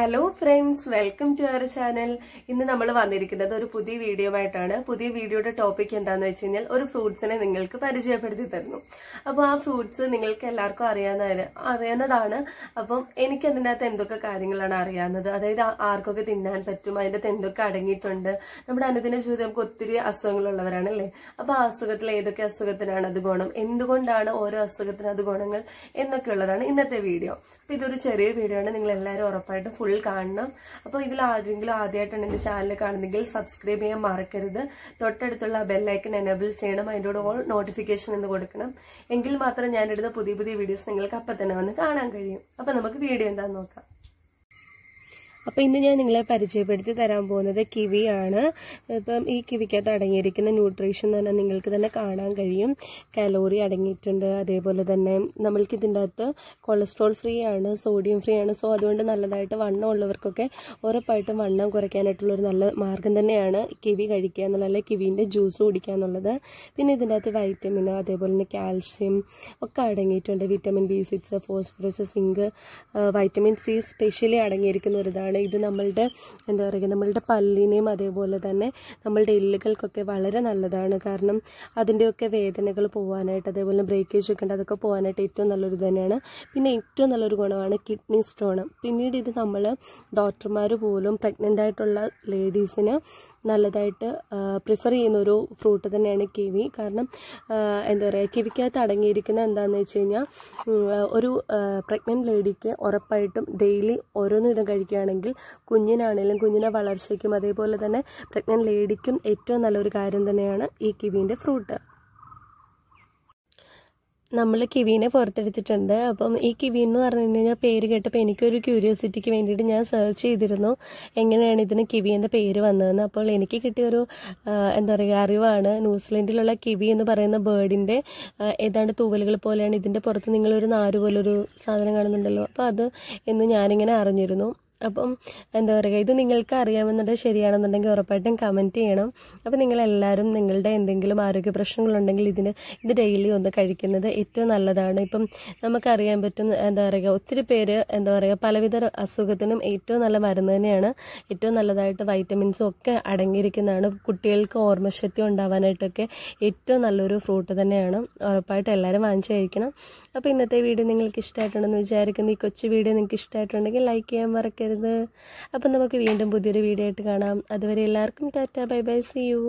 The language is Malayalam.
hello friends welcome to our channel ഇന്ന് നമ്മൾ വന്നിരിക്കുന്നത് ഒരു പുതിയ വീഡിയോ ആയിട്ടാണ് പുതിയ വീഡിയോയുടെ ടോപ്പിക് എന്താന്ന് വെച്ച് കഴിഞ്ഞാൽ ഒരു ഫ്രൂട്ട്സിനെ നിങ്ങൾക്ക് പരിചയപ്പെടുത്തി തരുന്നു അപ്പോൾ ആ ഫ്രൂട്ട്സ് നിങ്ങൾക്ക് എല്ലാവർക്കും അറിയാവുന്ന അറിയുന്നതാണ് അപ്പം എനിക്ക് അതിൻ്റെ അകത്ത് എന്തൊക്കെ കാര്യങ്ങളാണ് അറിയാവുന്നത് അതായത് ആർക്കൊക്കെ തിന്നാൻ പറ്റും അതിൻ്റെ അകത്ത് എന്തൊക്കെ അടങ്ങിയിട്ടുണ്ട് നമ്മുടെ അനുദിന ജീവിതം നമുക്ക് ഒത്തിരി അസുഖങ്ങളുള്ളവരാണ് അല്ലേ അപ്പോൾ ആ അസുഖത്തിൽ ഏതൊക്കെ അസുഖത്തിനാണ് അത് ഗുണം എന്തുകൊണ്ടാണ് ഓരോ അസുഖത്തിനും അത് ഗുണങ്ങൾ എന്നൊക്കെ ഉള്ളതാണ് ഇന്നത്തെ വീഡിയോ അപ്പോൾ ഇതൊരു ചെറിയ വീഡിയോ ആണ് നിങ്ങൾ എല്ലാവരും ഉറപ്പായിട്ടും ഫുൾ ഫുൾ കാണണം അപ്പോൾ ഇതിൽ ആരെങ്കിലും ആദ്യമായിട്ടാണ് എന്റെ ചാനൽ കാണുന്നെങ്കിൽ സബ്സ്ക്രൈബ് ചെയ്യാൻ മറക്കരുത് തൊട്ടടുത്തുള്ള ബെല്ലൈക്കൺ എനേബിൾ ചെയ്യണം അതിൻ്റെ ഓൾ നോട്ടിഫിക്കേഷൻ എന്ന് കൊടുക്കണം എങ്കിൽ മാത്രം ഞാനിടുന്ന പുതിയ പുതിയ വീഡിയോസ് നിങ്ങൾക്ക് അപ്പം തന്നെ വന്ന് കാണാൻ കഴിയും അപ്പൊ നമുക്ക് വീഡിയോ എന്താണെന്ന് നോക്കാം അപ്പോൾ ഇന്ന് ഞാൻ നിങ്ങളെ പരിചയപ്പെടുത്തി തരാൻ പോകുന്നത് കിവിയാണ് ഇപ്പം ഈ കിവിക്കകത്ത് അടങ്ങിയിരിക്കുന്ന ന്യൂട്രീഷൻ എന്ന് പറഞ്ഞാൽ നിങ്ങൾക്ക് തന്നെ കാണാൻ കഴിയും കാലോറി അടങ്ങിയിട്ടുണ്ട് അതേപോലെ തന്നെ നമ്മൾക്ക് ഇതിൻ്റെ അകത്ത് കൊളസ്ട്രോൾ ഫ്രീ ആണ് സോഡിയം ഫ്രീ ആണ് സോ അതുകൊണ്ട് നല്ലതായിട്ട് വണ്ണം ഉള്ളവർക്കൊക്കെ ഉറപ്പായിട്ടും വണ്ണം കുറയ്ക്കാനായിട്ടുള്ളൊരു നല്ല മാർഗം തന്നെയാണ് കിവി കഴിക്കുക എന്നുള്ള അല്ലെങ്കിൽ കിവിൻ്റെ ജ്യൂസ് കുടിക്കുക എന്നുള്ളത് പിന്നെ ഇതിൻ്റെ അകത്ത് വൈറ്റമിൻ അതേപോലെ തന്നെ കാൽഷ്യം ഒക്കെ അടങ്ങിയിട്ടുണ്ട് vitamin B six phosphorus zinc vitamin C specially അടങ്ങിയിരിക്കുന്ന ഒരു ഇതാണ് സംഭവമാണ് ഇത് നമ്മളുടെ എന്താ പറയുക നമ്മളുടെ പല്ലിനെയും അതേപോലെ തന്നെ നമ്മളുടെ എല്ലുകൾക്കൊക്കെ വളരെ നല്ലതാണ് കാരണം അതിൻ്റെയൊക്കെ വേദനകൾ പോകാനായിട്ട് അതേപോലെ ബ്രേക്കേജ് ഒക്കെ ഉണ്ട് അതൊക്കെ പോകാനായിട്ട് ഏറ്റവും നല്ലൊരു തന്നെയാണ് പിന്നെ ഏറ്റവും നല്ലൊരു ഗുണമാണ് കിഡ്നി സ്റ്റോൺ പിന്നീട് ഇത് നമ്മൾ ഡോക്ടർമാർ പോലും പ്രഗ്നൻ്റ് ആയിട്ടുള്ള ലേഡീസിന് നല്ലതായിട്ട് പ്രിഫർ ചെയ്യുന്ന ഒരു ഫ്രൂട്ട് തന്നെയാണ് കിവി കാരണം എന്താ പറയുക കിവിക്കകത്ത് അടങ്ങിയിരിക്കുന്ന എന്താണെന്ന് വെച്ച് കഴിഞ്ഞാൽ ഒരു പ്രഗ്നൻറ്റ് ലേഡിക്ക് ഉറപ്പായിട്ടും ഡെയിലി ഓരോന്നും ഇത് കഴിക്കുകയാണെങ്കിൽ കുഞ്ഞിനാണെങ്കിലും കുഞ്ഞിനെ വളർച്ചയ്ക്കും അതേപോലെ തന്നെ പ്രഗ്നൻറ്റ് ലേഡിക്കും ഏറ്റവും നല്ലൊരു കാര്യം തന്നെയാണ് ഈ കിവീൻ്റെ ഫ്രൂട്ട് നമ്മൾ കിവീനെ പുറത്തെടുത്തിട്ടുണ്ട് അപ്പം ഈ കിവി എന്ന് പറഞ്ഞു കഴിഞ്ഞാൽ പേര് കേട്ടപ്പോൾ എനിക്കൊരു ക്യൂരിയോസിറ്റിക്ക് വേണ്ടിയിട്ട് ഞാൻ സെർച്ച് ചെയ്തിരുന്നു എങ്ങനെയാണ് ഇതിന് കിവിൻ്റെ പേര് വന്നതെന്ന് അപ്പോൾ എനിക്ക് കിട്ടിയൊരു എന്താ പറയുക അറിവാണ് ന്യൂസിലൻഡിലുള്ള കിവി എന്ന് പറയുന്ന ബേർഡിൻ്റെ ഏതാണ്ട് തൂവലുകൾ പോലെയാണ് ഇതിൻ്റെ പുറത്ത് നിങ്ങളൊരു നാരുപോലൊരു സാധനം കാണുന്നുണ്ടല്ലോ അപ്പോൾ അത് എന്ന് ഞാനിങ്ങനെ അറിഞ്ഞിരുന്നു അപ്പം എന്താ പറയുക ഇത് നിങ്ങൾക്ക് അറിയാമെന്നുണ്ടെങ്കിൽ ശരിയാണെന്നുണ്ടെങ്കിൽ ഉറപ്പായിട്ടും കമൻറ്റ് ചെയ്യണം അപ്പോൾ നിങ്ങളെല്ലാവരും നിങ്ങളുടെ എന്തെങ്കിലും ആരോഗ്യ പ്രശ്നങ്ങളുണ്ടെങ്കിൽ ഇതിന് ഇത് ഡെയിലി ഒന്ന് കഴിക്കുന്നത് ഏറ്റവും നല്ലതാണ് ഇപ്പം നമുക്കറിയാൻ പറ്റും എന്താ പറയുക ഒത്തിരി പേര് എന്താ പറയുക പലവിധ അസുഖത്തിനും ഏറ്റവും നല്ല മരുന്ന് തന്നെയാണ് ഏറ്റവും നല്ലതായിട്ട് വൈറ്റമിൻസും ഒക്കെ അടങ്ങിയിരിക്കുന്നതാണ് കുട്ടികൾക്ക് ഓർമ്മശക്തി ഉണ്ടാവാനായിട്ടൊക്കെ ഏറ്റവും നല്ലൊരു ഫ്രൂട്ട് തന്നെയാണ് ഉറപ്പായിട്ടും എല്ലാവരും വാങ്ങിച്ചു കഴിക്കണം അപ്പോൾ ഇന്നത്തെ വീഡിയോ നിങ്ങൾക്ക് ഇഷ്ടമായിട്ടുണ്ടെന്ന് വിചാരിക്കുന്നു ഈ കൊച്ചു വീഡിയോ നിങ്ങൾക്ക് ഇഷ്ടമായിട്ടുണ്ടെങ്കിൽ ലൈക്ക് ചെയ്യാൻ മറക്കരുത് മറക്കരുത് അപ്പം നമുക്ക് വീണ്ടും പുതിയൊരു വീഡിയോ ആയിട്ട് കാണാം അതുവരെ എല്ലാവർക്കും ta-ta bye bye see U